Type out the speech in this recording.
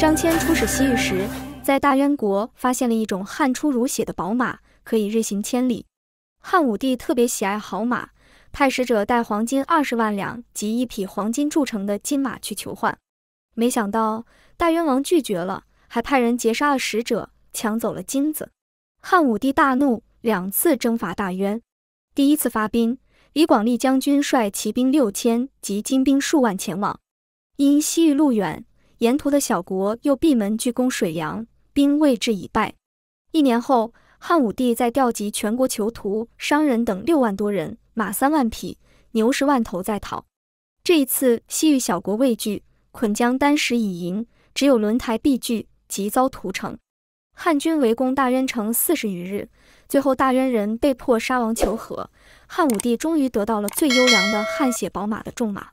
张骞出使西域时，在大渊国发现了一种汗出如血的宝马，可以日行千里。汉武帝特别喜爱好马，派使者带黄金二十万两及一匹黄金铸成的金马去求换，没想到大渊王拒绝了，还派人劫杀了使者，抢走了金子。汉武帝大怒，两次征伐大渊。第一次发兵，李广利将军率骑兵六千及精兵数万前往，因西域路远。沿途的小国又闭门鞠攻水阳，兵未至已败。一年后，汉武帝再调集全国囚徒、商人等六万多人，马三万匹，牛十万头，在逃。这一次，西域小国畏惧，捆将单石以迎，只有轮台必拒，即遭屠城。汉军围攻大渊城四十余日，最后大渊人被迫杀王求和。汉武帝终于得到了最优良的汗血宝马的种马。